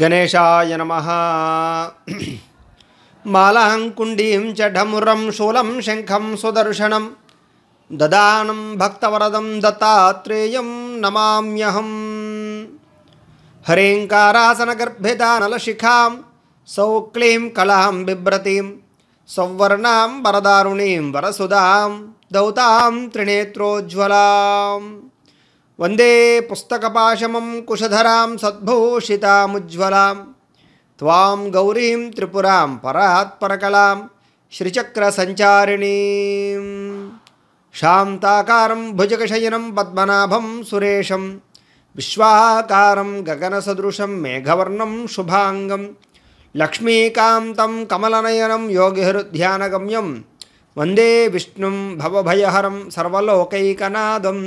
गणेशाय नमः मालाङ्कुण्डीं च ढमुरं शूलं शङ्खं सुदर्शनं ददानं भक्तवरदं दत्तात्रेयं नमाम्यहं हरिङ्कारासनगर्भितानलशिखां सौक्लीं कलां बिभ्रतीं सौवर्णां वरदारुणीं वरसुदां दौतां त्रिनेत्रोज्ज्वलाम् वंदे पुस्तकपाशमं कुशधरां सद्भूषितामुज्ज्वलां त्वां गौरीं त्रिपुरां परात्परकलां श्रीचक्रसञ्चारिणीं शान्ताकारं भुजगशयनं पद्मनाभं सुरेशं विश्वाकारं गगनसदृशं मेघवर्णं शुभाङ्गं लक्ष्मीकान्तं कमलनयनं योगिहृध्यानगम्यं वंदे विष्णुं भवभयहरं सर्वलोकैकनादम्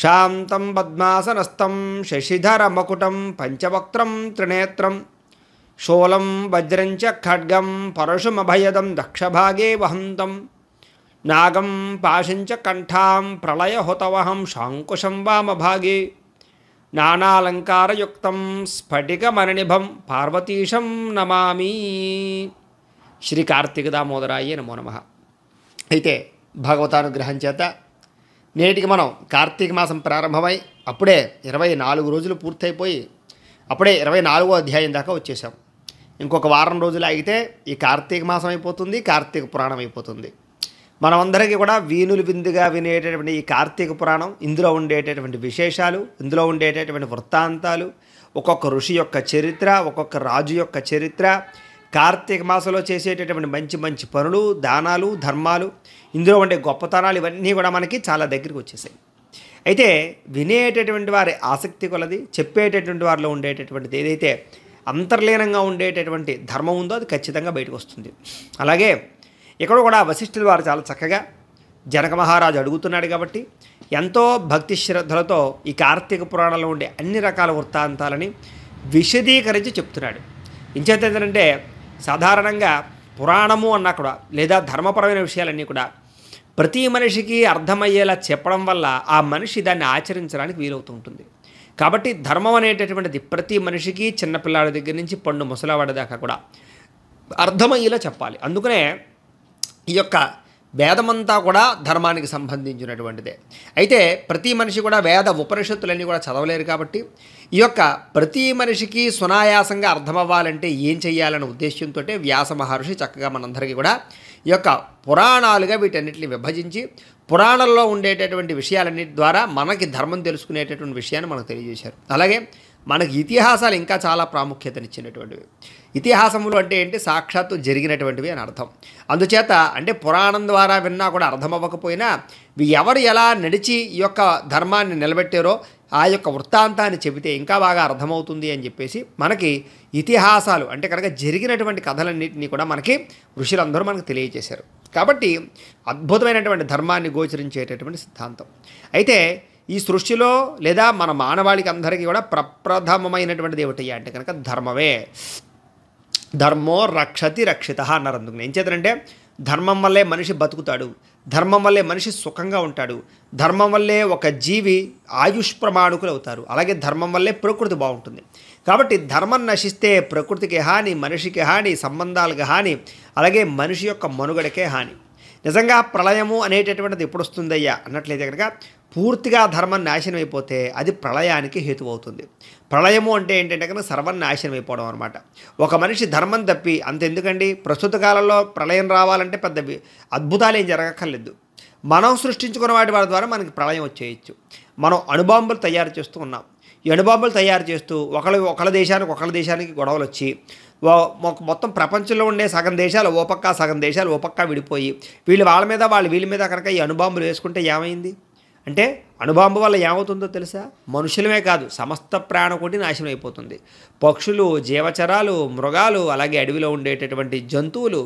శాంతం పద్మాసనస్థం శశిధరమకుటం పంచవక్త్రం త్రినేత్రం శూలం వజ్రంచ ఖడ్గం పరశుమభయదం దక్షభాగే వహంతం నాగం పాశంచ కంఠాం ప్రళయహుతవహం శాంకుశం వామభాగే నానాలంకారయుక్తం స్ఫటికమరణిభం పార్వతీశం నమామి శ్రీ కార్తీక దామోదరాయ నమో నమ అయితే భగవతానుగ్రహం చేత నేటికి మనం కార్తీక మాసం ప్రారంభమై అప్పుడే ఇరవై నాలుగు రోజులు పూర్తయిపోయి అప్పుడే ఇరవై నాలుగో అధ్యాయం దాకా వచ్చేసాం ఇంకొక వారం రోజులు ఆగితే ఈ కార్తీక మాసం అయిపోతుంది కార్తీక పురాణం అయిపోతుంది మనమందరికీ కూడా వీణులు విందుగా వినేటటువంటి ఈ కార్తీక పురాణం ఇందులో ఉండేటటువంటి విశేషాలు ఇందులో ఉండేటటువంటి వృత్తాంతాలు ఒక్కొక్క ఋషి యొక్క చరిత్ర ఒక్కొక్క రాజు యొక్క చరిత్ర కార్తీక మాసంలో చేసేటటువంటి మంచి మంచి పనులు దానాలు ధర్మాలు ఇందులో ఉండే గొప్పతనాలు ఇవన్నీ కూడా మనకి చాలా దగ్గరికి వచ్చేసాయి అయితే వినేటటువంటి వారి ఆసక్తి కొలది చెప్పేటటువంటి వారిలో ఉండేటటువంటిది ఏదైతే అంతర్లీనంగా ఉండేటటువంటి ధర్మం ఉందో అది ఖచ్చితంగా బయటకు వస్తుంది అలాగే ఇక్కడ కూడా వశిష్ఠుల వారు చాలా చక్కగా జనక మహారాజు అడుగుతున్నాడు కాబట్టి ఎంతో భక్తి శ్రద్ధలతో ఈ కార్తీక పురాణంలో ఉండే అన్ని రకాల వృత్తాంతాలని విశదీకరించి చెప్తున్నాడు ఇంచేత ఏంటంటే సాధారణంగా పురాణము అన్నా కూడా లేదా ధర్మపరమైన విషయాలన్నీ కూడా ప్రతి మనిషికి అర్థమయ్యేలా చెప్పడం వల్ల ఆ మనిషి దాన్ని ఆచరించడానికి వీలవుతూ ఉంటుంది కాబట్టి ధర్మం అనేటటువంటిది ప్రతి మనిషికి చిన్నపిల్లాడి దగ్గర నుంచి పండు ముసలావాడి దాకా కూడా అర్థమయ్యేలా చెప్పాలి అందుకనే ఈ యొక్క వేదమంతా కూడా ధర్మానికి సంబంధించినటువంటిదే అయితే ప్రతి మనిషి కూడా వేద ఉపనిషత్తులన్నీ కూడా చదవలేరు కాబట్టి ఈ యొక్క ప్రతి మనిషికి సునాయాసంగా అర్థమవ్వాలంటే ఏం చేయాలనే ఉద్దేశంతో వ్యాస మహర్షి చక్కగా మనందరికీ కూడా ఈ యొక్క పురాణాలుగా వీటన్నిటిని విభజించి పురాణంలో ఉండేటటువంటి విషయాలన్నిటి ద్వారా మనకి ధర్మం తెలుసుకునేటటువంటి విషయాన్ని మనకు తెలియజేశారు అలాగే మనకి ఇతిహాసాలు ఇంకా చాలా ప్రాముఖ్యతనిచ్చినటువంటివి ఇతిహాసములు అంటే ఏంటి సాక్షాత్తు జరిగినటువంటివి అని అర్థం అందుచేత అంటే పురాణం ద్వారా విన్నా కూడా అర్థం అవ్వకపోయినా ఎవరు ఎలా నడిచి ఈ యొక్క ధర్మాన్ని నిలబెట్టారో ఆ యొక్క వృత్తాంతాన్ని చెబితే ఇంకా బాగా అర్థమవుతుంది అని చెప్పేసి మనకి ఇతిహాసాలు అంటే కనుక జరిగినటువంటి కథలన్నింటినీ కూడా మనకి ఋషులందరూ మనకు తెలియజేశారు కాబట్టి అద్భుతమైనటువంటి ధర్మాన్ని గోచరించేటటువంటి సిద్ధాంతం అయితే ఈ సృష్టిలో లేదా మన మానవాళికి అందరికీ కూడా ప్రప్రథమమైనటువంటి ఏమిటయ్యా అంటే కనుక ధర్మమే ధర్మో రక్షతి రక్షిత అన్నారు అందుకు ఏం చేతనంటే ధర్మం వల్లే మనిషి బతుకుతాడు ధర్మం వల్లే మనిషి సుఖంగా ఉంటాడు ధర్మం వల్లే ఒక జీవి ఆయుష్ ప్రమాణుకులు అవుతారు అలాగే ధర్మం వల్లే ప్రకృతి బాగుంటుంది కాబట్టి ధర్మం నశిస్తే ప్రకృతికి హాని మనిషికి హాని సంబంధాలకు హాని అలాగే మనిషి యొక్క మనుగడకే హాని నిజంగా ప్రళయము అనేటటువంటిది ఎప్పుడు వస్తుందయ్యా అన్నట్లయితే కనుక పూర్తిగా ధర్మం నాశనం అయిపోతే అది ప్రళయానికి హేతు అవుతుంది ప్రళయము అంటే ఏంటంటే కనుక సర్వం నాశనం అయిపోవడం అనమాట ఒక మనిషి ధర్మం తప్పి అంత ఎందుకండి ప్రస్తుత కాలంలో ప్రళయం రావాలంటే పెద్ద అద్భుతాలు ఏం జరగక్కర్లేదు మనం సృష్టించుకున్న వాటి వారి ద్వారా మనకి ప్రళయం వచ్చేయచ్చు మనం అణుబాంబులు తయారు చేస్తూ ఉన్నాం ఈ అణుబాంబులు తయారు చేస్తూ ఒకళ్ళు ఒకళ్ళ దేశానికి ఒకళ్ళ దేశానికి గొడవలు వచ్చి మొత్తం ప్రపంచంలో ఉండే సగం దేశాలు ఓ పక్క సగం దేశాలు ఓ పక్క విడిపోయి వీళ్ళు వాళ్ళ మీద వాళ్ళు వీళ్ళ మీద కనుక ఈ అనుబాంబులు వేసుకుంటే ఏమైంది అంటే అనుబాంబు వల్ల ఏమవుతుందో తెలుసా మనుషులమే కాదు సమస్త ప్రాణం కొట్టి నాశనం అయిపోతుంది పక్షులు జీవచరాలు మృగాలు అలాగే అడవిలో ఉండేటటువంటి జంతువులు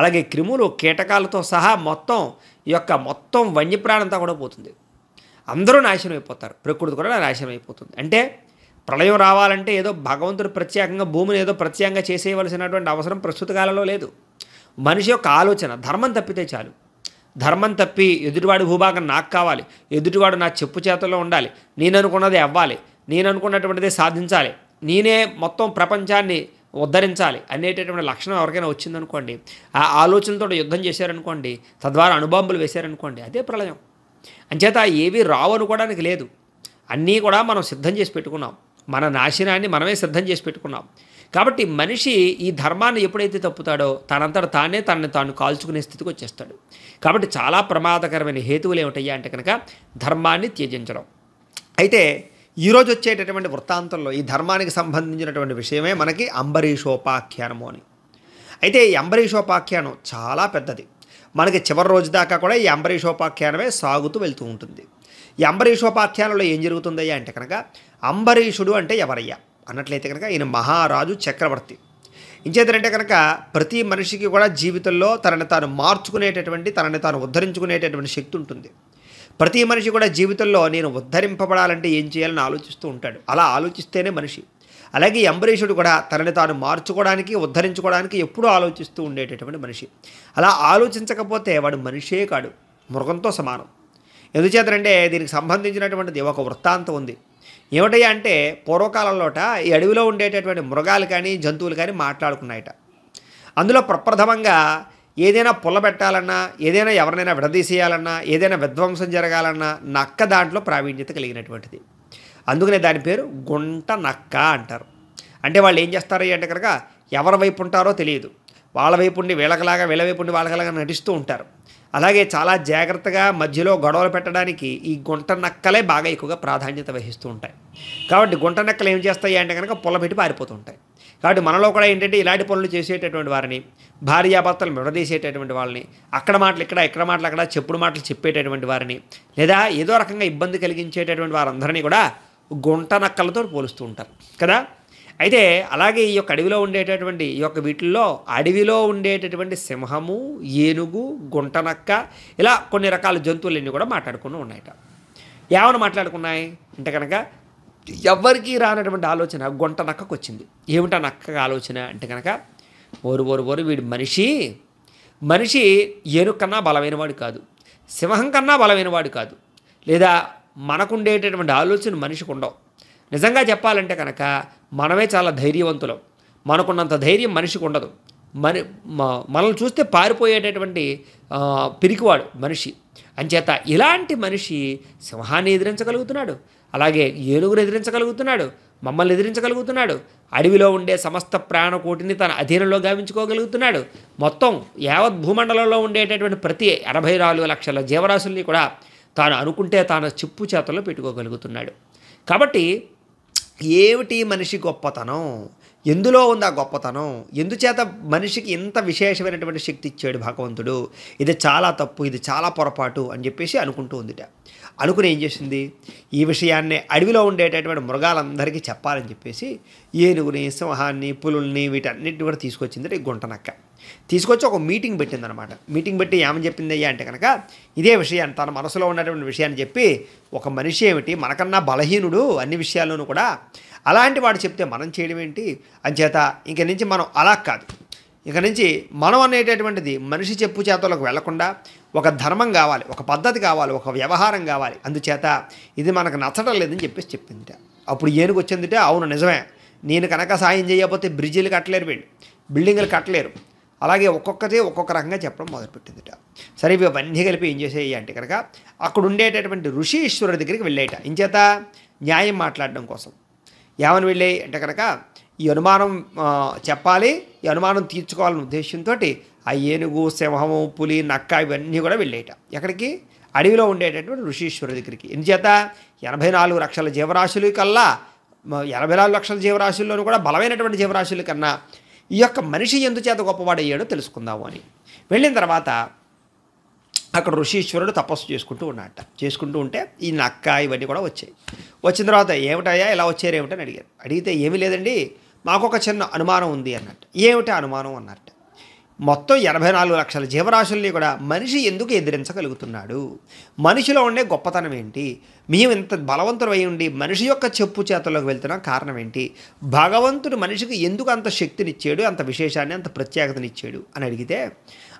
అలాగే క్రిములు కీటకాలతో సహా మొత్తం ఈ యొక్క మొత్తం వన్యప్రాణంతా కూడా పోతుంది అందరూ నాశనం అయిపోతారు ప్రకృతి కూడా నాశనం అయిపోతుంది అంటే ప్రళయం రావాలంటే ఏదో భగవంతుడు ప్రత్యేకంగా భూమిని ఏదో ప్రత్యేకంగా చేసేయవలసినటువంటి అవసరం ప్రస్తుత కాలంలో లేదు మనిషి యొక్క ఆలోచన ధర్మం తప్పితే చాలు ధర్మం తప్పి ఎదుటివాడి భూభాగం నాకు కావాలి ఎదుటివాడు నా చెప్పు చేతల్లో ఉండాలి నేను అనుకున్నది అవ్వాలి నేను అనుకున్నటువంటిది సాధించాలి నేనే మొత్తం ప్రపంచాన్ని ఉద్ధరించాలి అనేటటువంటి లక్షణం ఎవరికైనా వచ్చిందనుకోండి ఆ ఆలోచనతో యుద్ధం చేశారనుకోండి తద్వారా అణుబాంబులు వేశారనుకోండి అదే ప్రళయం అంచేత ఏవి రావు అనుకోవడానికి లేదు అన్నీ కూడా మనం సిద్ధం చేసి పెట్టుకున్నాం మన నాశనాన్ని మనమే సిద్ధం చేసి పెట్టుకున్నాం కాబట్టి మనిషి ఈ ధర్మాన్ని ఎప్పుడైతే తప్పుతాడో తనంతట తానే తనని తాను కాల్చుకునే స్థితికి వచ్చేస్తాడు కాబట్టి చాలా ప్రమాదకరమైన హేతువులు ఏమిటయ్యా అంటే కనుక ధర్మాన్ని త్యజించడం అయితే ఈరోజు వచ్చేటటువంటి వృత్తాంతంలో ఈ ధర్మానికి సంబంధించినటువంటి విషయమే మనకి అంబరీషోపాఖ్యానము అని అయితే ఈ అంబరీషోపాఖ్యానం చాలా పెద్దది మనకి చివరి రోజు దాకా కూడా ఈ అంబరీషోపాఖ్యానమే సాగుతూ వెళ్తూ ఉంటుంది ఈ అంబరీషోపాఖ్యానంలో ఏం జరుగుతుందయ్యా అంటే కనుక అంబరీషుడు అంటే ఎవరయ్యా అన్నట్లయితే కనుక ఈయన మహారాజు చక్రవర్తి ఇంచేతనంటే కనుక ప్రతి మనిషికి కూడా జీవితంలో తనని తాను మార్చుకునేటటువంటి తనని తాను ఉద్ధరించుకునేటటువంటి శక్తి ఉంటుంది ప్రతి మనిషి కూడా జీవితంలో నేను ఉద్ధరింపబడాలంటే ఏం చేయాలని ఆలోచిస్తూ ఉంటాడు అలా ఆలోచిస్తేనే మనిషి అలాగే అంబరీషుడు కూడా తనని తాను మార్చుకోవడానికి ఉద్ధరించుకోవడానికి ఎప్పుడూ ఆలోచిస్తూ ఉండేటటువంటి మనిషి అలా ఆలోచించకపోతే వాడు మనిషే కాడు మృగంతో సమానం ఎందుచేతనంటే దీనికి సంబంధించినటువంటిది ఒక వృత్తాంతం ఉంది ఏమిటయ్యా అంటే పూర్వకాలంలోట ఈ అడవిలో ఉండేటటువంటి మృగాలు కానీ జంతువులు కానీ మాట్లాడుకున్నాయట అందులో ప్రప్రథమంగా ఏదైనా పుల్లబెట్టాలన్నా ఏదైనా ఎవరినైనా విడదీసేయాలన్నా ఏదైనా విధ్వంసం జరగాలన్నా నక్క దాంట్లో ప్రావీణ్యత కలిగినటువంటిది అందుకనే దాని పేరు గుంట నక్క అంటారు అంటే వాళ్ళు ఏం చేస్తారు అంటే కనుక ఎవరి వైపు ఉంటారో తెలియదు వాళ్ళ వైపు ఉండి వీళ్ళకలాగా వీళ్ళ వైపు ఉండి వాళ్ళకలాగా నటిస్తూ ఉంటారు అలాగే చాలా జాగ్రత్తగా మధ్యలో గొడవలు పెట్టడానికి ఈ గుంట నక్కలే బాగా ఎక్కువగా ప్రాధాన్యత వహిస్తూ ఉంటాయి కాబట్టి గుంట నక్కలు ఏం చేస్తాయి అంటే కనుక పొల పెట్టి పారిపోతుంటాయి కాబట్టి మనలో కూడా ఏంటంటే ఇలాంటి పనులు చేసేటటువంటి వారిని భార్యాభర్తలు విడదీసేటటువంటి వాళ్ళని అక్కడ మాటలు ఇక్కడ ఇక్కడ మాటలు అక్కడ చెప్పుడు మాటలు చెప్పేటటువంటి వారిని లేదా ఏదో రకంగా ఇబ్బంది కలిగించేటటువంటి వారందరినీ కూడా గుంట నక్కలతో పోలుస్తూ ఉంటారు కదా అయితే అలాగే ఈ యొక్క అడవిలో ఉండేటటువంటి ఈ యొక్క వీటిల్లో అడవిలో ఉండేటటువంటి సింహము ఏనుగు గుంటనక్క ఇలా కొన్ని రకాల జంతువులన్నీ కూడా మాట్లాడుకుని ఉన్నాయట ఏమైనా మాట్లాడుకున్నాయి అంటే కనుక ఎవరికి రానటువంటి ఆలోచన గుంట నక్కకు వచ్చింది ఏమిటా నక్క ఆలోచన అంటే కనుక ఓరు ఓరు ఓరు వీడి మనిషి మనిషి ఏనుగు కన్నా బలమైనవాడు కాదు సింహం కన్నా బలమైనవాడు కాదు లేదా మనకుండేటటువంటి ఆలోచన మనిషికి ఉండవు నిజంగా చెప్పాలంటే కనుక మనమే చాలా ధైర్యవంతులం మనకున్నంత ధైర్యం మనిషికి ఉండదు మరి మనల్ని చూస్తే పారిపోయేటటువంటి పిరికివాడు మనిషి అంచేత ఇలాంటి మనిషి సింహాన్ని ఎదిరించగలుగుతున్నాడు అలాగే ఏనుగును ఎదిరించగలుగుతున్నాడు మమ్మల్ని ఎదిరించగలుగుతున్నాడు అడవిలో ఉండే సమస్త ప్రాణకోటిని తన అధీనంలో గావించుకోగలుగుతున్నాడు మొత్తం యావత్ భూమండలంలో ఉండేటటువంటి ప్రతి ఎనభై నాలుగు లక్షల జీవరాశుల్ని కూడా తాను అనుకుంటే తాను చిప్పు చేతల్లో పెట్టుకోగలుగుతున్నాడు కాబట్టి ఏమిటి మనిషి గొప్పతనం ఎందులో ఉంది ఆ గొప్పతనం ఎందుచేత మనిషికి ఇంత విశేషమైనటువంటి శక్తి ఇచ్చాడు భగవంతుడు ఇది చాలా తప్పు ఇది చాలా పొరపాటు అని చెప్పేసి అనుకుంటూ ఉందిట అనుకుని ఏం చేసింది ఈ విషయాన్ని అడవిలో ఉండేటటువంటి మృగాలందరికీ చెప్పాలని చెప్పేసి ఏనుగుని సింహాన్ని పులుల్ని వీటన్నిటిని కూడా తీసుకొచ్చింది గుంటనక్క తీసుకొచ్చి ఒక మీటింగ్ పెట్టిందనమాట మీటింగ్ పెట్టి ఏమని చెప్పింది అయ్యా అంటే కనుక ఇదే విషయాన్ని తన మనసులో ఉన్నటువంటి విషయాన్ని చెప్పి ఒక మనిషి ఏమిటి మనకన్నా బలహీనుడు అన్ని విషయాల్లోనూ కూడా అలాంటి వాడు చెప్తే మనం చేయడం ఏంటి అంచేత ఇంక నుంచి మనం అలా కాదు ఇక నుంచి మనం అనేటటువంటిది మనిషి చెప్పు చేతలకు వెళ్లకుండా ఒక ధర్మం కావాలి ఒక పద్ధతి కావాలి ఒక వ్యవహారం కావాలి అందుచేత ఇది మనకు నచ్చడం లేదని చెప్పేసి చెప్పిందిట అప్పుడు ఏనుగు వచ్చిందిట అవును నిజమే నేను కనుక సాయం చేయకపోతే బ్రిడ్జిలు కట్టలేరు వీళ్ళు బిల్డింగులు కట్టలేరు అలాగే ఒక్కొక్కదే ఒక్కొక్క రకంగా చెప్పడం మొదలుపెట్టిందిట సరే ఇవి అవన్నీ కలిపి ఏం చేసేయి అంటే కనుక అక్కడ ఉండేటటువంటి ఋషి ఈశ్వరుడి దగ్గరికి వెళ్ళేట ఇంచేత న్యాయం మాట్లాడడం కోసం ఏమని వెళ్ళే అంటే కనుక ఈ అనుమానం చెప్పాలి ఈ అనుమానం తీర్చుకోవాలనే ఉద్దేశంతో ఆ ఏనుగు సింహము పులి నక్క ఇవన్నీ కూడా వెళ్ళేట ఎక్కడికి అడవిలో ఉండేటటువంటి ఋషీశ్వరు దగ్గరికి ఇంచేత ఎనభై నాలుగు లక్షల జీవరాశులు కల్లా ఎనభై నాలుగు లక్షల జీవరాశుల్లోనూ కూడా బలమైనటువంటి జీవరాశుల కన్నా ఈ యొక్క మనిషి ఎందుచేత గొప్పవాడయ్యాడో తెలుసుకుందాము అని వెళ్ళిన తర్వాత అక్కడ ఋషీశ్వరుడు తపస్సు చేసుకుంటూ ఉన్నాట చేసుకుంటూ ఉంటే ఈ నక్క ఇవన్నీ కూడా వచ్చాయి వచ్చిన తర్వాత ఏమిటయ్యా ఇలా వచ్చారు ఏమిటని అడిగారు అడిగితే ఏమీ లేదండి మాకొక చిన్న అనుమానం ఉంది అన్నట్టు ఏమిటి అనుమానం అన్నట్టు మొత్తం ఎనభై నాలుగు లక్షల జీవరాశుల్ని కూడా మనిషి ఎందుకు ఎదిరించగలుగుతున్నాడు మనిషిలో ఉండే గొప్పతనం ఏంటి మేము ఇంత బలవంతులమై ఉండి మనిషి యొక్క చెప్పు చేతల్లోకి వెళ్తున్నాం కారణం ఏంటి భగవంతుడు మనిషికి ఎందుకు అంత శక్తినిచ్చాడు అంత విశేషాన్ని అంత ప్రత్యేకతనిచ్చాడు అని అడిగితే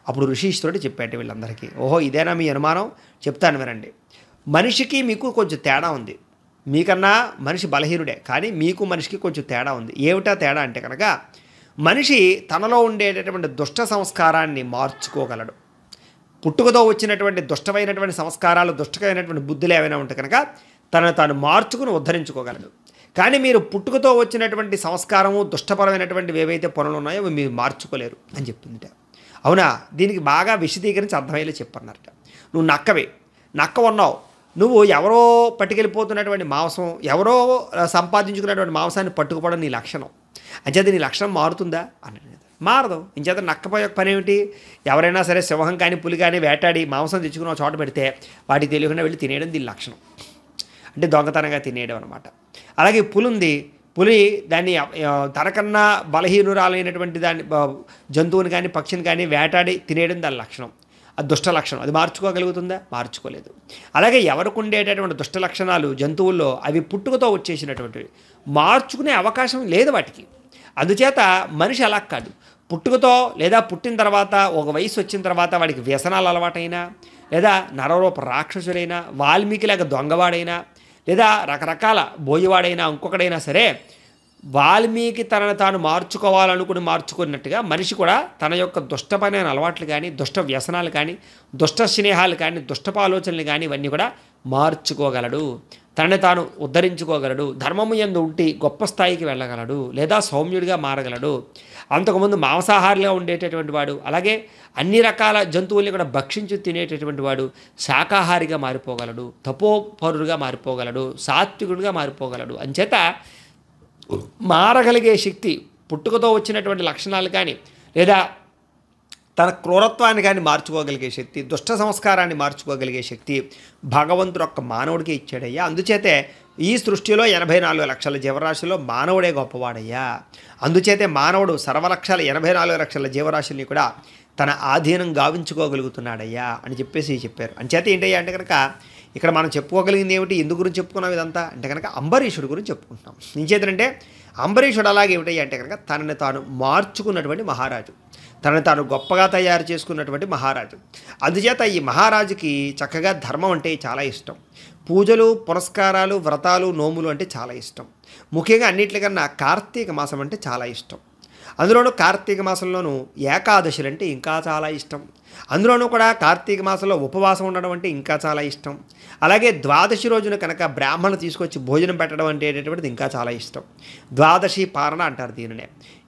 అప్పుడు ఋషీశ్వరుడు చెప్పాడు వీళ్ళందరికీ ఓహో ఇదేనా మీ అనుమానం చెప్తాను వినండి మనిషికి మీకు కొంచెం తేడా ఉంది మీకన్నా మనిషి బలహీనుడే కానీ మీకు మనిషికి కొంచెం తేడా ఉంది ఏమిటా తేడా అంటే కనుక మనిషి తనలో ఉండేటటువంటి దుష్ట సంస్కారాన్ని మార్చుకోగలడు పుట్టుకతో వచ్చినటువంటి దుష్టమైనటువంటి సంస్కారాలు దుష్టమైనటువంటి బుద్ధులు ఏమైనా ఉంటే కనుక తనను తాను మార్చుకుని ఉద్ధరించుకోగలడు కానీ మీరు పుట్టుకతో వచ్చినటువంటి సంస్కారము దుష్టపరమైనటువంటి ఏవైతే పనులు ఉన్నాయో అవి మీరు మార్చుకోలేరు అని చెప్తుందిట అవునా దీనికి బాగా విశదీకరించి అర్థమయ్యేలా చెప్పన్నారట నువ్వు నక్కవే నక్క ఉన్నావు నువ్వు ఎవరో పట్టుకెళ్ళిపోతున్నటువంటి మాంసం ఎవరో సంపాదించుకున్నటువంటి మాంసాన్ని పట్టుకుపోవడం నీ లక్షణం అంచేత నీ లక్షణం మారుతుందా అని మారదు ఇంచేత నక్కపోయే పని ఏమిటి ఎవరైనా సరే సింహం కానీ పులి కానీ వేటాడి మాంసం తెచ్చుకున్న చోట పెడితే వాటికి తెలియకుండా వెళ్ళి తినేయడం దీని లక్షణం అంటే దొంగతనంగా తినేయడం అనమాట అలాగే పులి ఉంది పులి దాన్ని తనకన్నా బలహీనురాలైనటువంటి దాన్ని జంతువుని కానీ పక్షిని కానీ వేటాడి తినేయడం దాని లక్షణం అది దుష్ట లక్షణం అది మార్చుకోగలుగుతుందా మార్చుకోలేదు అలాగే ఎవరికి ఉండేటటువంటి దుష్ట లక్షణాలు జంతువుల్లో అవి పుట్టుకతో వచ్చేసినటువంటివి మార్చుకునే అవకాశం లేదు వాటికి అందుచేత మనిషి అలా కాదు పుట్టుకతో లేదా పుట్టిన తర్వాత ఒక వయసు వచ్చిన తర్వాత వాడికి వ్యసనాలు అలవాటైనా లేదా నరరూప రాక్షసుడైనా వాల్మీకి లేక దొంగవాడైనా లేదా రకరకాల బోయవాడైనా ఇంకొకడైనా సరే వాల్మీకి తనను తాను మార్చుకోవాలనుకుని మార్చుకున్నట్టుగా మనిషి కూడా తన యొక్క దుష్టపమైన అలవాట్లు కానీ దుష్ట వ్యసనాలు కానీ దుష్ట స్నేహాలు కానీ దుష్టపాలోచనలు కానీ ఇవన్నీ కూడా మార్చుకోగలడు తనని తాను ఉద్ధరించుకోగలడు ధర్మము ఎందు ఉంటే గొప్ప స్థాయికి వెళ్ళగలడు లేదా సౌమ్యుడిగా మారగలడు అంతకుముందు మాంసాహారిగా ఉండేటటువంటి వాడు అలాగే అన్ని రకాల జంతువుల్ని కూడా భక్షించి తినేటటువంటి వాడు శాకాహారిగా మారిపోగలడు తపోపరుడుగా మారిపోగలడు సాత్వికుడిగా మారిపోగలడు అంచేత మారగలిగే శక్తి పుట్టుకతో వచ్చినటువంటి లక్షణాలు కానీ లేదా తన క్రూరత్వాన్ని కానీ మార్చుకోగలిగే శక్తి దుష్ట సంస్కారాన్ని మార్చుకోగలిగే శక్తి భగవంతుడు ఒక్క మానవుడికి ఇచ్చాడయ్యా అందుచేతే ఈ సృష్టిలో ఎనభై నాలుగు లక్షల జీవరాశిలో మానవుడే గొప్పవాడయ్యా అందుచేతే మానవుడు సర్వలక్షల ఎనభై నాలుగు లక్షల జీవరాశుల్ని కూడా తన ఆధీనం గావించుకోగలుగుతున్నాడయ్యా అని చెప్పేసి చెప్పారు అంచేత ఏంటయ్యా అంటే కనుక ఇక్కడ మనం చెప్పుకోగలిగింది ఏమిటి ఎందుకు గురించి చెప్పుకున్నాం ఇదంతా అంటే కనుక అంబరీషుడు గురించి చెప్పుకుంటున్నాం ఇంచేతంటే అంబరీషుడు అలాగే ఏమిటయ్యా అంటే కనుక తనని తాను మార్చుకున్నటువంటి మహారాజు తనని తాను గొప్పగా తయారు చేసుకున్నటువంటి మహారాజు అందుచేత ఈ మహారాజుకి చక్కగా ధర్మం అంటే చాలా ఇష్టం పూజలు పురస్కారాలు వ్రతాలు నోములు అంటే చాలా ఇష్టం ముఖ్యంగా అన్నింటికన్నా కార్తీక మాసం అంటే చాలా ఇష్టం అందులోనూ కార్తీక మాసంలోనూ ఏకాదశులు అంటే ఇంకా చాలా ఇష్టం అందులోనూ కూడా కార్తీక మాసంలో ఉపవాసం ఉండడం అంటే ఇంకా చాలా ఇష్టం అలాగే ద్వాదశి రోజున కనుక బ్రాహ్మణులు తీసుకొచ్చి భోజనం పెట్టడం అంటేటటువంటిది ఇంకా చాలా ఇష్టం ద్వాదశి పాలన అంటారు దీనినే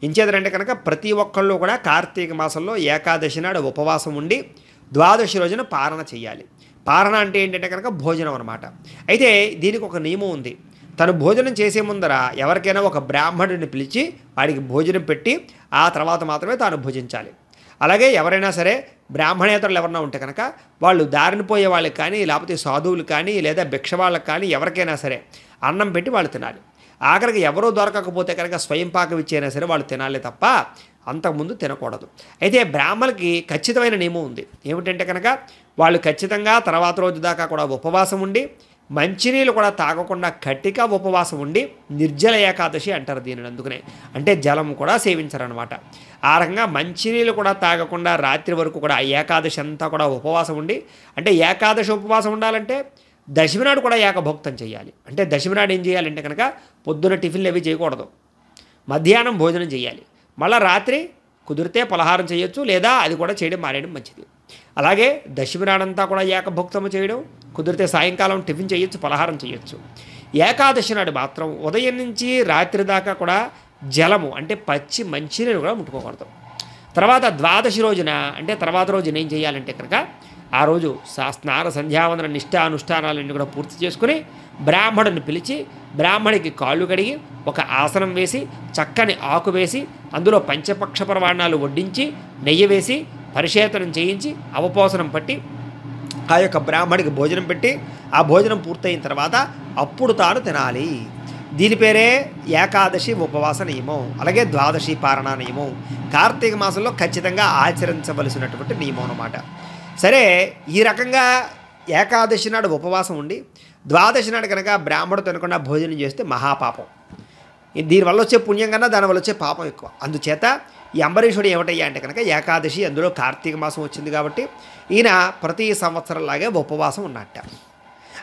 ఇంచేదంటే కనుక ప్రతి ఒక్కళ్ళు కూడా కార్తీక మాసంలో ఏకాదశి నాడు ఉపవాసం ఉండి ద్వాదశి రోజున పాలన చేయాలి పారణ అంటే ఏంటంటే కనుక భోజనం అనమాట అయితే దీనికి ఒక నియమం ఉంది తను భోజనం చేసే ముందర ఎవరికైనా ఒక బ్రాహ్మణుడిని పిలిచి వాడికి భోజనం పెట్టి ఆ తర్వాత మాత్రమే తాను భోజించాలి అలాగే ఎవరైనా సరే బ్రాహ్మణేతరులు ఎవరైనా ఉంటే కనుక వాళ్ళు దారిని పోయే వాళ్ళకి కానీ లేకపోతే సాధువులు కానీ లేదా భిక్ష వాళ్ళకి కానీ ఎవరికైనా సరే అన్నం పెట్టి వాళ్ళు తినాలి ఆఖరికి ఎవరో దొరకకపోతే కనుక స్వయం పాకం ఇచ్చైనా సరే వాళ్ళు తినాలి తప్ప అంతకుముందు తినకూడదు అయితే బ్రాహ్మణులకి ఖచ్చితమైన నియమం ఉంది ఏమిటంటే కనుక వాళ్ళు ఖచ్చితంగా తర్వాత రోజు దాకా కూడా ఉపవాసం ఉండి మంచినీళ్ళు కూడా తాగకుండా కట్టిక ఉపవాసం ఉండి నిర్జల ఏకాదశి అంటారు దీనిని అందుకనే అంటే జలం కూడా సేవించరనమాట ఆ రకంగా మంచినీళ్ళు కూడా తాగకుండా రాత్రి వరకు కూడా ఏకాదశి అంతా కూడా ఉపవాసం ఉండి అంటే ఏకాదశి ఉపవాసం ఉండాలంటే దశమినాడు కూడా ఏకభోక్తం చేయాలి అంటే దశమినాడు ఏం చేయాలంటే కనుక పొద్దున టిఫిన్లు అవి చేయకూడదు మధ్యాహ్నం భోజనం చేయాలి మళ్ళీ రాత్రి కుదిరితే పలహారం చేయొచ్చు లేదా అది కూడా చేయడం మానేయడం మంచిది అలాగే దశమినాడంతా కూడా ఏకభుక్తము చేయడం కుదిరితే సాయంకాలం టిఫిన్ చేయొచ్చు పలహారం చేయొచ్చు ఏకాదశి నాడు మాత్రం ఉదయం నుంచి రాత్రి దాకా కూడా జలము అంటే పచ్చి మంచినీరు కూడా ముట్టుకోకూడదు తర్వాత ద్వాదశి రోజున అంటే తర్వాత రోజున ఏం చేయాలంటే కనుక ఆ రోజు స్నాన సంధ్యావందన నిష్ఠానుష్ఠానాలన్నీ కూడా పూర్తి చేసుకుని బ్రాహ్మణుని పిలిచి బ్రాహ్మణికి కాళ్ళు కడిగి ఒక ఆసనం వేసి చక్కని ఆకు వేసి అందులో పంచపక్ష ప్రమాణాలు వడ్డించి నెయ్యి వేసి పరిశేతనం చేయించి అవపోసనం పట్టి ఆ యొక్క బ్రాహ్మడికి భోజనం పెట్టి ఆ భోజనం పూర్తయిన తర్వాత అప్పుడు తాను తినాలి దీని పేరే ఏకాదశి ఉపవాస నియమం అలాగే ద్వాదశి పారణ నియమం కార్తీక మాసంలో ఖచ్చితంగా ఆచరించవలసినటువంటి నియమం అన్నమాట సరే ఈ రకంగా ఏకాదశి నాడు ఉపవాసం ఉండి ద్వాదశి నాడు కనుక బ్రాహ్మడు తినకుండా భోజనం చేస్తే మహాపాపం దీనివల్ల వచ్చే పుణ్యం కన్నా దానివల్ల వచ్చే పాపం ఎక్కువ అందుచేత ఈ అంబరీషుడు ఏమిటయ్యా అంటే కనుక ఏకాదశి అందులో కార్తీక మాసం వచ్చింది కాబట్టి ఈయన ప్రతి సంవత్సరంలాగే ఉపవాసం ఉన్నట్ట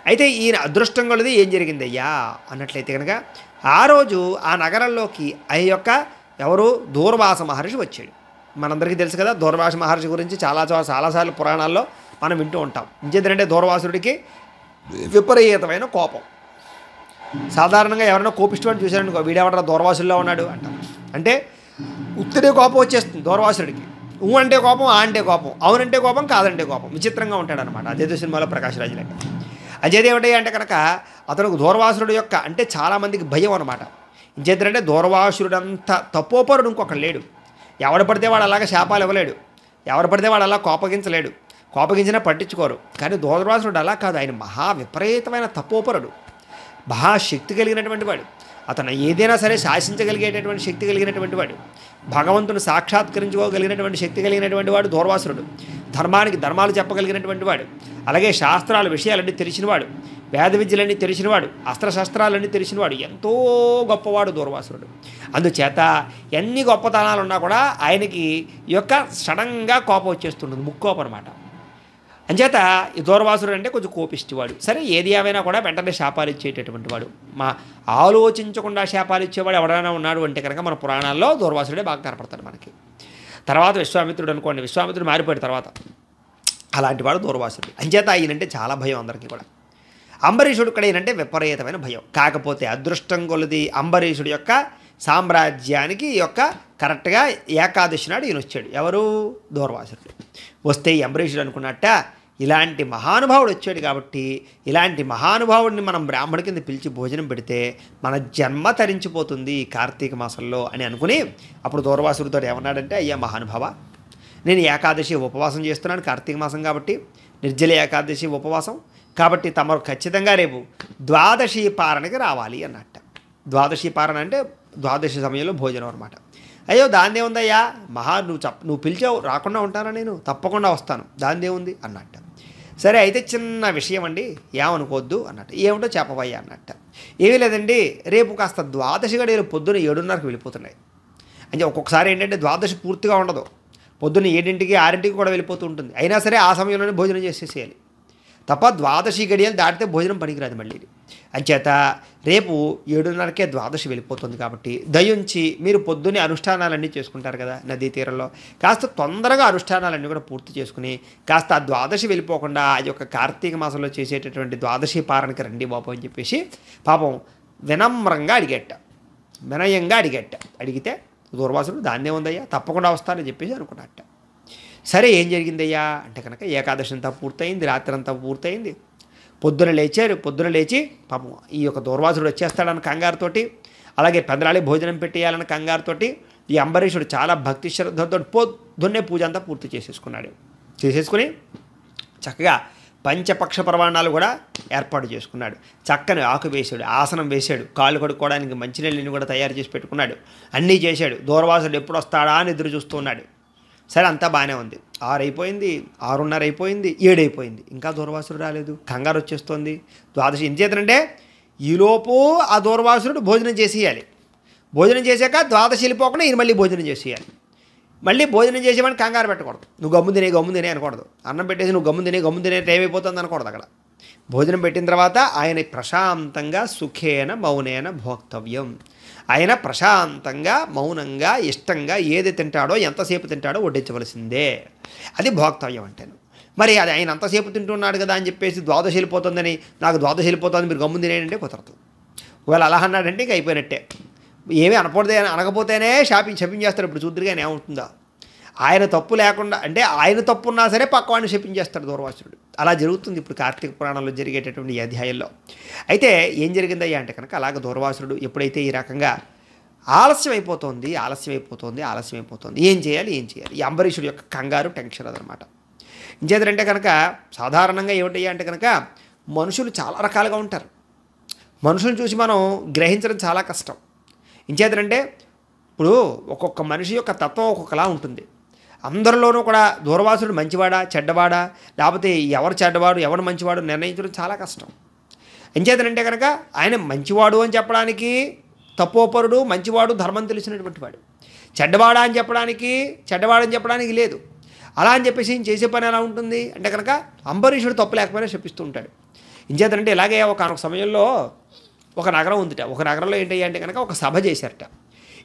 అయితే ఈయన అదృష్టం కలది ఏం జరిగిందయ్యా అన్నట్లయితే కనుక ఆ రోజు ఆ నగరంలోకి ఆ యొక్క ఎవరు దూర్వాస మహర్షి వచ్చాడు మనందరికీ తెలుసు కదా దూర్వాస మహర్షి గురించి చాలా చాలాసార్లు పురాణాల్లో మనం వింటూ ఉంటాం ఇంకేంటంటే దూర్వాసుడికి విపరీతమైన కోపం సాధారణంగా ఎవరైనా అని చూశారనుకో వీడెవడరా దూర్వాసుల్లో ఉన్నాడు అంటాం అంటే ఉత్తిరే కోపం వచ్చేస్తుంది దూర్వాసుడికి ఊ అంటే కోపం ఆ అంటే కోపం అవునంటే కోపం కాదంటే కోపం విచిత్రంగా ఉంటాడనమాట అజయ్ సినిమాలో ప్రకాశ్ రాజులకి అజయ్ దేవటయ్య అంటే కనుక అతనికి దూర్వాసురుడు యొక్క అంటే చాలామందికి భయం అనమాట ఇంచేతంటే దూర్వాసురుడంత తప్పోపరుడు ఇంకొకటి లేడు ఎవడు పడితే వాడు అలాగ శాపాలు ఇవ్వలేడు ఎవరు పడితే వాడు అలా కోపగించలేడు కోపగించినా పట్టించుకోరు కానీ దూర్వాసుడు అలా కాదు ఆయన మహా విపరీతమైన తప్పోపరుడు మహాశక్తి కలిగినటువంటి వాడు అతను ఏదైనా సరే శాసించగలిగేటటువంటి శక్తి కలిగినటువంటి వాడు భగవంతుని సాక్షాత్కరించుకోగలిగినటువంటి శక్తి కలిగినటువంటి వాడు దూర్వాసురుడు ధర్మానికి ధర్మాలు చెప్పగలిగినటువంటి వాడు అలాగే శాస్త్రాల విషయాలన్నీ తెలిసినవాడు వేద విద్యలన్నీ తెలిసినవాడు అస్త్రశస్త్రాలన్నీ తెలిసినవాడు ఎంతో గొప్పవాడు దూర్వాసురుడు అందుచేత ఎన్ని గొప్పతనాలున్నా కూడా ఆయనకి యొక్క సడన్గా కోపం వచ్చేస్తుంటుంది ముక్కోపనమాట అంచేత ఈ దూర్వాసుడు అంటే కొంచెం కోపిష్టివాడు సరే ఏది ఏమైనా కూడా వెంటనే శాపాలు ఇచ్చేటటువంటి వాడు మా ఆలోచించకుండా శాపాలు ఇచ్చేవాడు ఎవడైనా ఉన్నాడు అంటే కనుక మన పురాణాల్లో దూర్వాసుడే బాగా కనపడతాడు మనకి తర్వాత విశ్వామిత్రుడు అనుకోండి విశ్వామిత్రుడు మారిపోయిన తర్వాత అలాంటి వాడు దూర్వాసుడు అంచేత ఈయనంటే చాలా భయం అందరికీ కూడా అంబరీషుడు ఇక్కడ ఏంటంటే విపరీతమైన భయం కాకపోతే అదృష్టం కొలది అంబరీషుడు యొక్క సామ్రాజ్యానికి యొక్క కరెక్ట్గా ఏకాదశి నాడు ఈయన వచ్చాడు ఎవరు దూర్వాసుడు వస్తే అంబరీషుడు అనుకున్నట్ట ఇలాంటి మహానుభావుడు వచ్చాడు కాబట్టి ఇలాంటి మహానుభావుడిని మనం బ్రాహ్మణ కింద పిలిచి భోజనం పెడితే మన జన్మ తరించిపోతుంది కార్తీక మాసంలో అని అనుకుని అప్పుడు దూర్వాసుడితో ఏమన్నాడంటే అయ్యా మహానుభావ నేను ఏకాదశి ఉపవాసం చేస్తున్నాను కార్తీక మాసం కాబట్టి నిర్జల ఏకాదశి ఉపవాసం కాబట్టి తమరు ఖచ్చితంగా రేపు ద్వాదశి పారణకి రావాలి అన్నట్ట ద్వాదశి పారణ అంటే ద్వాదశి సమయంలో భోజనం అనమాట అయ్యో దాని ఏముందయ్యా మహా నువ్వు చెప్ప నువ్వు పిలిచావు రాకుండా ఉంటానా నేను తప్పకుండా వస్తాను దాన్నే ఉంది అన్నట్ట సరే అయితే చిన్న విషయం అండి ఏమనుకోవద్దు అన్నట్టు ఏమిటో చెప్పబోయా అన్నట్ట ఏమీ లేదండి రేపు కాస్త ద్వాదశి గడియలు పొద్దున్న ఏడున్నరకు వెళ్ళిపోతున్నాయి అంటే ఒక్కొక్కసారి ఏంటంటే ద్వాదశి పూర్తిగా ఉండదు పొద్దున్న ఏడింటికి ఆరింటికి కూడా వెళ్ళిపోతూ ఉంటుంది అయినా సరే ఆ సమయంలోనే భోజనం చేసేసేయాలి తప్ప ద్వాదశి గడియలు దాటితే భోజనం పనికిరాదు మళ్ళీ అంచేత రేపు ఏడున్నరకే ద్వాదశి వెళ్ళిపోతుంది కాబట్టి దయుంచి మీరు పొద్దునే అనుష్ఠానాలన్నీ చేసుకుంటారు కదా నదీ తీరంలో కాస్త తొందరగా అనుష్ఠానాలన్నీ కూడా పూర్తి చేసుకుని కాస్త ఆ ద్వాదశి వెళ్ళిపోకుండా ఆ యొక్క కార్తీక మాసంలో చేసేటటువంటి ద్వాదశి పారణకి రండి బాబు అని చెప్పేసి పాపం వినమ్రంగా అడిగేట వినయంగా అడిగేట అడిగితే దూర్వాసుడు దాన్నే ఉందయ్యా తప్పకుండా వస్తానని చెప్పేసి అనుకున్నట్ట సరే ఏం జరిగిందయ్యా అంటే కనుక ఏకాదశి అంతా పూర్తయింది రాత్రి అంతా పూర్తయింది పొద్దున లేచారు పొద్దున లేచి పాపం ఈ యొక్క దూర్వాసుడు వచ్చేస్తాడని కంగారుతోటి అలాగే పెందరాళి భోజనం పెట్టేయాలని కంగారుతోటి ఈ అంబరీషుడు చాలా భక్తి శ్రద్ధతో పొద్దున్నే పూజ అంతా పూర్తి చేసేసుకున్నాడు చేసేసుకుని చక్కగా పంచపక్ష ప్రమాణాలు కూడా ఏర్పాటు చేసుకున్నాడు చక్కని ఆకు వేసాడు ఆసనం వేశాడు కాళ్ళు కడుక్కోవడానికి మంచినీళ్ళని కూడా తయారు చేసి పెట్టుకున్నాడు అన్నీ చేశాడు దూర్వాసుడు ఎప్పుడు వస్తాడా అని ఎదురు చూస్తున్నాడు సరే అంతా బాగానే ఉంది ఆరు అయిపోయింది ఆరున్నర అయిపోయింది ఏడైపోయింది ఇంకా దూర్వాసుడు రాలేదు కంగారు వచ్చేస్తుంది ద్వాదశి ఏం చేతనంటే ఈలోపు ఆ దూర్వాసురుడు భోజనం చేసేయాలి భోజనం చేశాక ద్వాదశి వెళ్ళిపోకుండా ఈయన మళ్ళీ భోజనం చేసేయాలి మళ్ళీ భోజనం చేసేవాడిని కంగారు పెట్టకూడదు నువ్వు గమ్ము తినే గమ్ము తినే అనకూడదు అన్నం పెట్టేసి నువ్వు గమ్ము తినే గమ్ము తినే టైం అయిపోతుంది అనకూడదు అక్కడ భోజనం పెట్టిన తర్వాత ఆయన ప్రశాంతంగా సుఖేన మౌనేన భోక్తవ్యం ఆయన ప్రశాంతంగా మౌనంగా ఇష్టంగా ఏది తింటాడో ఎంతసేపు తింటాడో వడ్డించవలసిందే అది భోక్తవ్యం అంటాను మరి అది ఆయన అంతసేపు తింటున్నాడు కదా అని చెప్పేసి ద్వాదశ నాకు ద్వాదశ మీరు గమ్ము తినేయంటే కుదరదు ఒకవేళ అలా అన్నాడంటే ఇంక అయిపోయినట్టే ఏమీ అనకూడదే అనకపోతేనే షాపింగ్ షాపింగ్ చేస్తారు ఇప్పుడు చూద్దరిగా ఏమవుతుందా ఆయన తప్పు లేకుండా అంటే ఆయన తప్పు ఉన్నా సరే పక్కవాడిని క్షపించేస్తాడు దూర్వాసుడు అలా జరుగుతుంది ఇప్పుడు కార్తీక పురాణంలో జరిగేటటువంటి అధ్యాయంలో అయితే ఏం జరిగిందయ్యా అంటే కనుక అలాగ దూర్వాసుడు ఎప్పుడైతే ఈ రకంగా ఆలస్యం అయిపోతుంది ఆలస్యం అయిపోతుంది ఆలస్యం అయిపోతుంది ఏం చేయాలి ఏం చేయాలి అంబరీషుడు యొక్క కంగారు టెన్షన్ అదనమాట ఇంచేదంటే కనుక సాధారణంగా ఏమిటయ్యా అంటే కనుక మనుషులు చాలా రకాలుగా ఉంటారు మనుషులను చూసి మనం గ్రహించడం చాలా కష్టం ఇంచేతంటే ఇప్పుడు ఒక్కొక్క మనిషి యొక్క తత్వం ఒక్కొక్కలా ఉంటుంది అందరిలోనూ కూడా దూరవాసుడు మంచివాడా చెడ్డవాడా లేకపోతే ఎవరు చెడ్డవాడు ఎవరు మంచివాడు నిర్ణయించడం చాలా కష్టం ఎంచేతనంటే కనుక ఆయన మంచివాడు అని చెప్పడానికి తప్పోపరుడు మంచివాడు ధర్మం తెలిసినటువంటి వాడు చెడ్డవాడా అని చెప్పడానికి చెడ్డవాడని చెప్పడానికి లేదు అలా అని చెప్పేసి ఈయన చేసే పని ఎలా ఉంటుంది అంటే కనుక అంబరీషుడు తప్పు లేకపోయినా చెప్పిస్తూ ఉంటాడు ఇంచేతనంటే ఇలాగే ఒక సమయంలో ఒక నగరం ఉందిట ఒక నగరంలో ఏంటంటే అంటే కనుక ఒక సభ చేశారట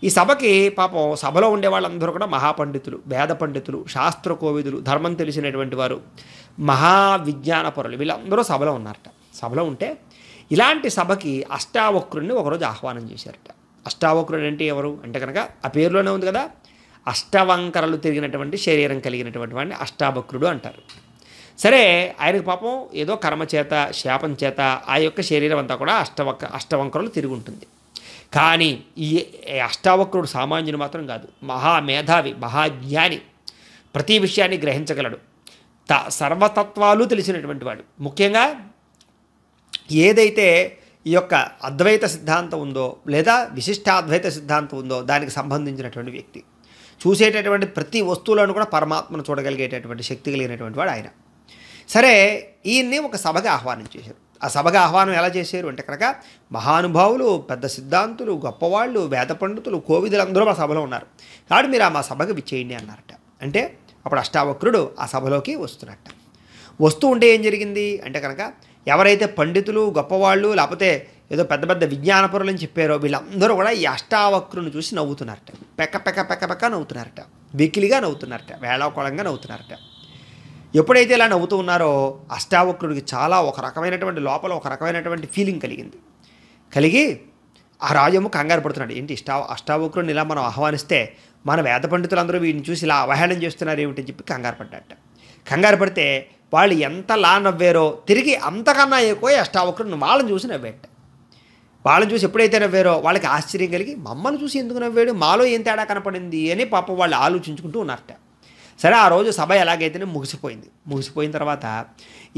ఈ సభకి పాపం సభలో ఉండే వాళ్ళందరూ కూడా మహాపండితులు వేద పండితులు శాస్త్ర కోవిదులు ధర్మం తెలిసినటువంటి వారు మహావిజ్ఞానపరులు వీళ్ళందరూ సభలో ఉన్నారట సభలో ఉంటే ఇలాంటి సభకి అష్టావక్రుడిని ఒకరోజు ఆహ్వానం చేశారట అష్టావక్రుడు అంటే ఎవరు అంటే కనుక ఆ పేరులోనే ఉంది కదా అష్టవంకరలు తిరిగినటువంటి శరీరం కలిగినటువంటి వాడిని అష్టావక్రుడు అంటారు సరే ఆయనకు పాపం ఏదో కర్మ చేత శాపం చేత ఆ యొక్క శరీరం అంతా కూడా అష్టవక అష్టవంకరలు తిరుగుంటుంది కానీ ఈ అష్టావక్రుడు సామాన్యుడు మాత్రం కాదు మహామేధావి మహాజ్ఞాని ప్రతి విషయాన్ని గ్రహించగలడు త సర్వతత్వాలు తెలిసినటువంటి వాడు ముఖ్యంగా ఏదైతే ఈ యొక్క అద్వైత సిద్ధాంతం ఉందో లేదా విశిష్ట అద్వైత సిద్ధాంతం ఉందో దానికి సంబంధించినటువంటి వ్యక్తి చూసేటటువంటి ప్రతి వస్తువులను కూడా పరమాత్మను చూడగలిగేటటువంటి శక్తి కలిగినటువంటి వాడు ఆయన సరే ఈయన్ని ఒక సభగా ఆహ్వానం చేశారు ఆ సభగా ఆహ్వానం ఎలా చేశారు అంటే కనుక మహానుభావులు పెద్ద సిద్ధాంతులు గొప్పవాళ్ళు వేద పండితులు కోవిదులు అందరూ మా సభలో ఉన్నారు కాబట్టి మీరు మా సభకు విచ్చేయండి అన్నారట అంటే అప్పుడు అష్టావక్రుడు ఆ సభలోకి వస్తున్నట్ట వస్తూ ఉంటే ఏం జరిగింది అంటే కనుక ఎవరైతే పండితులు గొప్పవాళ్ళు లేకపోతే ఏదో పెద్ద పెద్ద అని చెప్పారో వీళ్ళందరూ కూడా ఈ అష్టావక్రుని చూసి నవ్వుతున్నారట పెక్క పెక్క పెక్క పెక్క నవ్వుతున్నారట వెకిలిగా నవ్వుతున్నారట వేళాకోళంగా నవ్వుతున్నారట ఎప్పుడైతే ఇలా నవ్వుతూ ఉన్నారో అష్టావక్రుడికి చాలా ఒక రకమైనటువంటి లోపల ఒక రకమైనటువంటి ఫీలింగ్ కలిగింది కలిగి ఆ రాజము కంగారు పడుతున్నాడు ఏంటి ఇష్టా అష్టావక్రుడిని ఇలా మనం ఆహ్వానిస్తే మన వేద పండితులందరూ వీడిని చూసి ఇలా అవహేళన చేస్తున్నారు ఏమిటని చెప్పి కంగారు పడ్డాట కంగారు పడితే వాళ్ళు ఎంత లా నవ్వారో తిరిగి అంతకన్నా ఎక్కువ అష్టావక్రుడిని వాళ్ళని చూసి నవ్వేట వాళ్ళని చూసి ఎప్పుడైతే నవ్వారో వాళ్ళకి ఆశ్చర్యం కలిగి మమ్మల్ని చూసి ఎందుకు నవ్వాడు మాలో ఏం తేడా కనపడింది అని పాపం వాళ్ళు ఆలోచించుకుంటూ ఉన్నారట సరే ఆ రోజు సభ ఎలాగైతేనే ముగిసిపోయింది ముగిసిపోయిన తర్వాత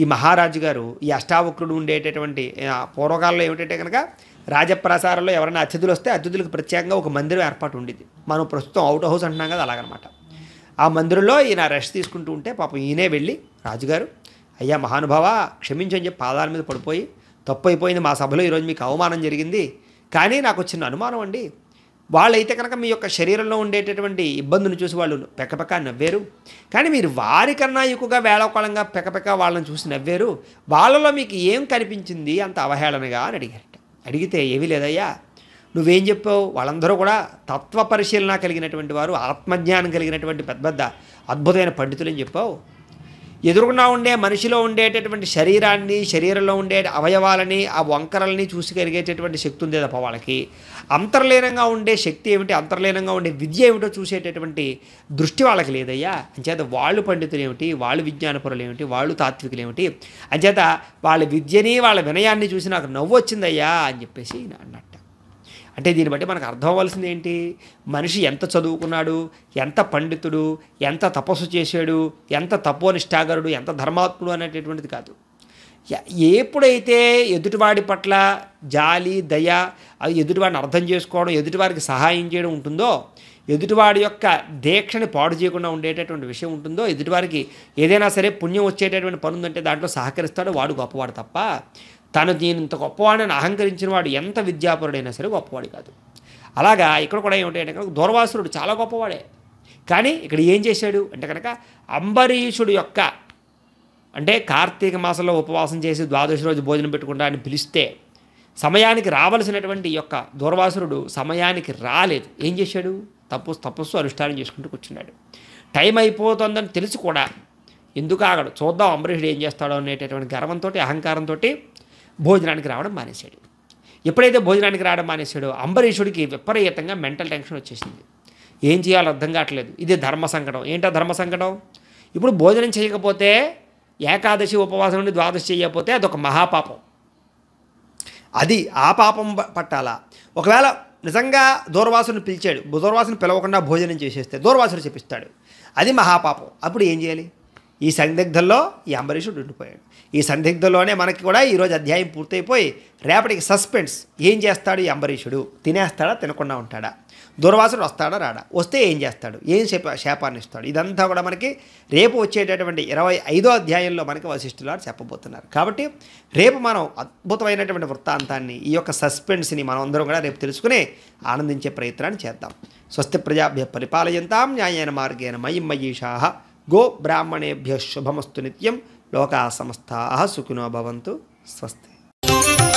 ఈ మహారాజు గారు ఈ అష్టావక్రుడు ఉండేటటువంటి పూర్వకాలంలో ఏమిటంటే కనుక రాజప్రాసారంలో ఎవరైనా అతిథులు వస్తే అతిథులకు ప్రత్యేకంగా ఒక మందిరం ఏర్పాటు ఉండేది మనం ప్రస్తుతం అవుట్ హౌస్ అంటున్నాం కదా అలాగనమాట ఆ మందిరంలో ఈయన రెస్ట్ తీసుకుంటూ ఉంటే పాపం ఈయనే వెళ్ళి రాజుగారు అయ్యా మహానుభావ క్షమించని చెప్పి పాదాల మీద పడిపోయి తప్పైపోయింది మా సభలో ఈరోజు మీకు అవమానం జరిగింది కానీ నాకు చిన్న అనుమానం అండి వాళ్ళైతే కనుక మీ యొక్క శరీరంలో ఉండేటటువంటి ఇబ్బందులు చూసి వాళ్ళు పెకపెక నవ్వేరు కానీ మీరు వారికన్నా ఎక్కువగా వేళకాలంగా పెకపెక వాళ్ళని చూసి నవ్వారు వాళ్ళలో మీకు ఏం కనిపించింది అంత అవహేళనగా అని అడిగారట అడిగితే ఏమీ లేదయ్యా నువ్వేం చెప్పావు వాళ్ళందరూ కూడా తత్వ పరిశీలన కలిగినటువంటి వారు ఆత్మజ్ఞానం కలిగినటువంటి పెద్ద పెద్ద అద్భుతమైన పండితులని చెప్పావు ఎదురుగా ఉండే మనిషిలో ఉండేటటువంటి శరీరాన్ని శరీరంలో ఉండే అవయవాలని ఆ వంకరల్ని కలిగేటటువంటి శక్తి ఉంది తప్ప వాళ్ళకి అంతర్లీనంగా ఉండే శక్తి ఏమిటి అంతర్లీనంగా ఉండే విద్య ఏమిటో చూసేటటువంటి దృష్టి వాళ్ళకి లేదయ్యా అంచేత వాళ్ళు పండితులు ఏమిటి వాళ్ళు విజ్ఞానపరులు ఏమిటి వాళ్ళు తాత్వికులు ఏమిటి అంచేత వాళ్ళ విద్యని వాళ్ళ వినయాన్ని చూసి నాకు నవ్వు వచ్చిందయ్యా అని చెప్పేసి అన్నట్టు అంటే దీన్ని బట్టి మనకు అర్థం అవ్వాల్సింది ఏంటి మనిషి ఎంత చదువుకున్నాడు ఎంత పండితుడు ఎంత తపస్సు చేశాడు ఎంత తపోనిష్టాగరుడు ఎంత ధర్మాత్ముడు అనేటటువంటిది కాదు ఎప్పుడైతే ఎదుటివాడి పట్ల జాలి దయ ఎదుటివాడిని అర్థం చేసుకోవడం ఎదుటివారికి సహాయం చేయడం ఉంటుందో ఎదుటివాడి యొక్క దీక్షని పాడు చేయకుండా ఉండేటటువంటి విషయం ఉంటుందో ఎదుటివారికి ఏదైనా సరే పుణ్యం వచ్చేటటువంటి పనుందంటే దాంట్లో సహకరిస్తాడు వాడు గొప్పవాడు తప్ప తను దీనింత అని అహంకరించిన వాడు ఎంత విద్యాపరుడైనా సరే గొప్పవాడు కాదు అలాగా ఇక్కడ కూడా ఏమిటంటే కనుక దూర్వాసురుడు చాలా గొప్పవాడే కానీ ఇక్కడ ఏం చేశాడు అంటే కనుక అంబరీషుడు యొక్క అంటే కార్తీక మాసంలో ఉపవాసం చేసి ద్వాదశి రోజు భోజనం పెట్టుకుంటా అని పిలిస్తే సమయానికి రావలసినటువంటి యొక్క దూర్వాసురుడు సమయానికి రాలేదు ఏం చేశాడు తపస్సు తపస్సు అనుష్ఠానం చేసుకుంటూ కూర్చున్నాడు టైం అయిపోతుందని తెలిసి కూడా ఎందుకు ఆగడు చూద్దాం అంబరీషుడు ఏం చేస్తాడో అనేటటువంటి గర్వంతో అహంకారంతో భోజనానికి రావడం మానేశాడు ఎప్పుడైతే భోజనానికి రావడం మానేశాడో అంబరీషుడికి విపరీతంగా మెంటల్ టెన్షన్ వచ్చేసింది ఏం చేయాలో అర్థం కావట్లేదు ఇది ధర్మ సంకటం ఏంటో ధర్మ సంకటం ఇప్పుడు భోజనం చేయకపోతే ఏకాదశి ఉపవాసం నుండి ద్వాదశి చేయకపోతే అదొక మహాపాపం అది ఆ పాపం పట్టాలా ఒకవేళ నిజంగా దూర్వాసుని పిలిచాడు దూర్వాసుని పిలవకుండా భోజనం చేసేస్తే దూర్వాసుడు చెప్పిస్తాడు అది మహాపాపం అప్పుడు ఏం చేయాలి ఈ సందిగ్ధంలో ఈ అంబరీషుడు ఉండిపోయాడు ఈ సందిగ్ధంలోనే మనకి కూడా ఈరోజు అధ్యాయం పూర్తయిపోయి రేపటికి సస్పెన్స్ ఏం చేస్తాడు ఈ అంబరీషుడు తినేస్తాడా తినకుండా ఉంటాడా దుర్వాసుడు వస్తాడా రాడా వస్తే ఏం చేస్తాడు ఏం శాప శాపాన్ని ఇస్తాడు ఇదంతా కూడా మనకి రేపు వచ్చేటటువంటి ఇరవై ఐదో అధ్యాయంలో మనకి వశిష్ఠులారు అని చెప్పబోతున్నారు కాబట్టి రేపు మనం అద్భుతమైనటువంటి వృత్తాంతాన్ని ఈ యొక్క సస్పెన్స్ని మనం అందరం కూడా రేపు తెలుసుకుని ఆనందించే ప్రయత్నాన్ని చేద్దాం స్వస్తి ప్రజాభ్య పరిపాలయంతా న్యాయైన మార్గేన మయి మయీషాహ గో బ్రాహ్మణేభ్య శుభమస్తు నిత్యం లోకా సమస్తా సుఖినో భవంతు స్వస్తి